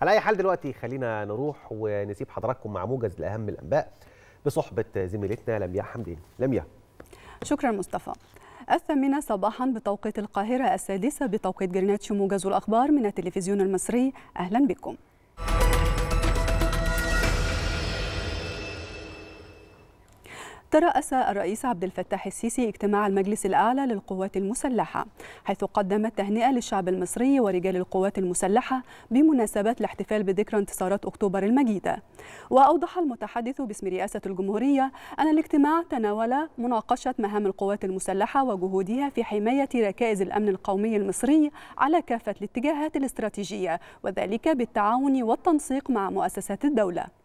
على اي حال دلوقتي خلينا نروح ونسيب حضراتكم مع موجز لاهم الانباء بصحبه زميلتنا لمياء حمدين لمياء شكرا مصطفى الثامنة صباحا بتوقيت القاهرة السادسة بتوقيت جرينتش موجز الأخبار من التلفزيون المصري أهلا بكم ترأس الرئيس عبد الفتاح السيسي اجتماع المجلس الأعلى للقوات المسلحة حيث قدم التهنئة للشعب المصري ورجال القوات المسلحة بمناسبة الاحتفال بذكرى انتصارات أكتوبر المجيدة وأوضح المتحدث باسم رئاسة الجمهورية أن الاجتماع تناول مناقشة مهام القوات المسلحة وجهودها في حماية ركائز الأمن القومي المصري على كافة الاتجاهات الاستراتيجية وذلك بالتعاون والتنسيق مع مؤسسات الدولة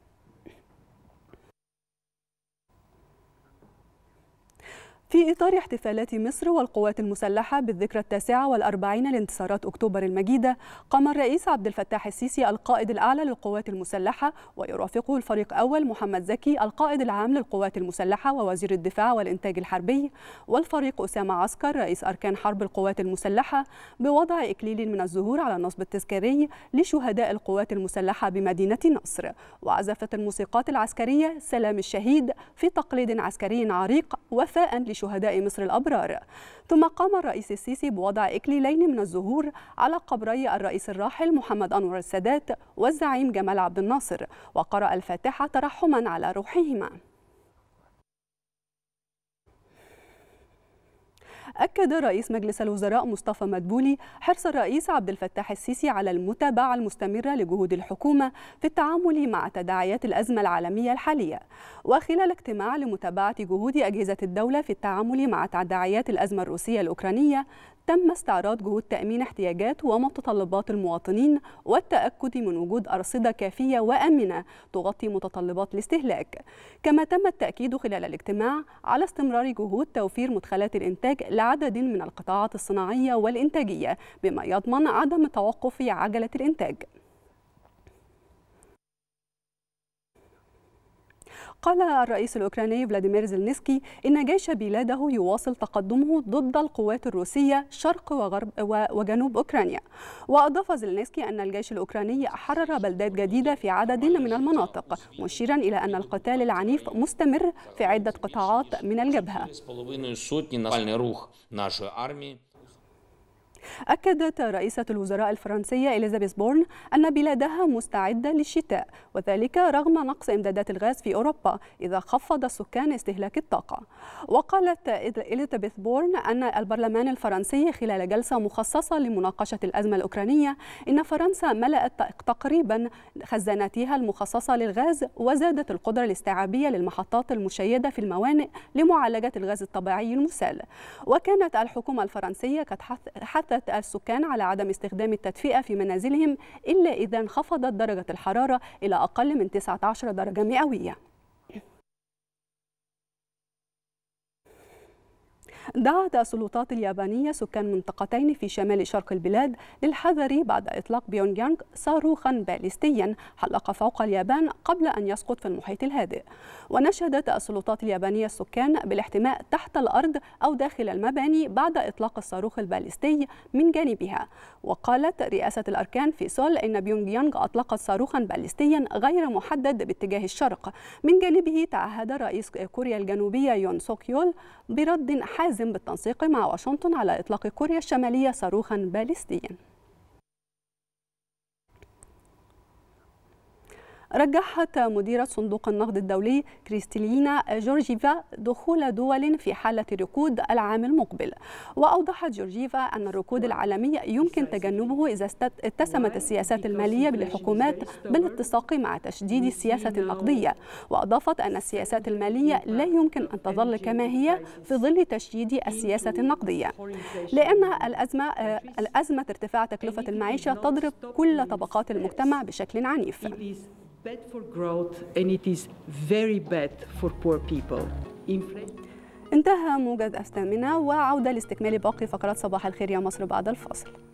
في إطار احتفالات مصر والقوات المسلحة بالذكرى التاسعة والأربعين لانتصارات أكتوبر المجيدة قام الرئيس عبد الفتاح السيسي القائد الأعلى للقوات المسلحة ويرافقه الفريق أول محمد زكي القائد العام للقوات المسلحة ووزير الدفاع والإنتاج الحربي والفريق أسامة عسكر رئيس أركان حرب القوات المسلحة بوضع إكليل من الزهور على النصب التذكاري لشهداء القوات المسلحة بمدينة نصر وعزفت الموسيقات العسكرية سلام الشهيد في تقليد عسكري عريق وفاء شهداء مصر الأبرار ثم قام الرئيس السيسي بوضع إكليلين من الزهور على قبري الرئيس الراحل محمد أنور السادات والزعيم جمال عبد الناصر وقرأ الفاتحة ترحما على روحهما أكد رئيس مجلس الوزراء مصطفى مدبولي حرص الرئيس عبد الفتاح السيسي على المتابعة المستمرة لجهود الحكومة في التعامل مع تداعيات الأزمة العالمية الحالية وخلال اجتماع لمتابعة جهود أجهزة الدولة في التعامل مع تداعيات الأزمة الروسية الأوكرانية تم استعراض جهود تأمين احتياجات ومتطلبات المواطنين والتأكد من وجود أرصدة كافية وآمنة تغطي متطلبات الاستهلاك كما تم التأكيد خلال الاجتماع على استمرار جهود توفير مدخلات الإنتاج عدد من القطاعات الصناعية والإنتاجية بما يضمن عدم توقف عجلة الإنتاج قال الرئيس الأوكراني فلاديمير زلنسكي إن جيش بلاده يواصل تقدمه ضد القوات الروسية شرق وغرب وجنوب أوكرانيا وأضاف زلنسكي أن الجيش الأوكراني حرر بلدات جديدة في عدد من المناطق مشيرا إلى أن القتال العنيف مستمر في عدة قطاعات من الجبهة أكدت رئيسة الوزراء الفرنسية إليزابيث بورن أن بلادها مستعدة للشتاء وذلك رغم نقص إمدادات الغاز في أوروبا إذا خفض السكان استهلاك الطاقة وقالت إليزابيث بورن أن البرلمان الفرنسي خلال جلسة مخصصة لمناقشة الأزمة الأوكرانية إن فرنسا ملأت تقريبا خزاناتها المخصصة للغاز وزادت القدرة الاستيعابية للمحطات المشيدة في الموانئ لمعالجة الغاز الطبيعي المسال وكانت الحكومة الفرنسية قد حث حثت السكان على عدم استخدام التدفئة في منازلهم إلا إذا انخفضت درجة الحرارة إلى أقل من 19 درجة مئوية دعت السلطات اليابانية سكان منطقتين في شمال شرق البلاد للحذر بعد إطلاق بيونغ يانغ صاروخا باليستيا حلق فوق اليابان قبل أن يسقط في المحيط الهادئ ونشدت السلطات اليابانية السكان بالاحتماء تحت الأرض أو داخل المباني بعد إطلاق الصاروخ الباليستي من جانبها وقالت رئاسة الأركان في سول إن بيونغ يانغ أطلقت صاروخا باليستيا غير محدد باتجاه الشرق من جانبه تعهد رئيس كوريا الجنوبية يون سوك يول برد حازم بالتنسيق مع واشنطن على إطلاق كوريا الشمالية صاروخا باليستيا رجحت مديرة صندوق النقد الدولي كريستيلينا جورجيفا دخول دول في حالة ركود العام المقبل وأوضحت جورجيفا أن الركود العالمي يمكن تجنبه إذا اتسمت السياسات المالية للحكومات بالاتساق مع تشديد السياسة النقدية وأضافت أن السياسات المالية لا يمكن أن تظل كما هي في ظل تشييد السياسة النقدية لأن الأزمة الأزمة ارتفاع تكلفة المعيشة تضرب كل طبقات المجتمع بشكل عنيف bad for growth and it is very bad for poor people. انتهى موجز الثامنة وعودة لاستكمال باقي فقرات صباح الخير يا مصر بعد الفاصل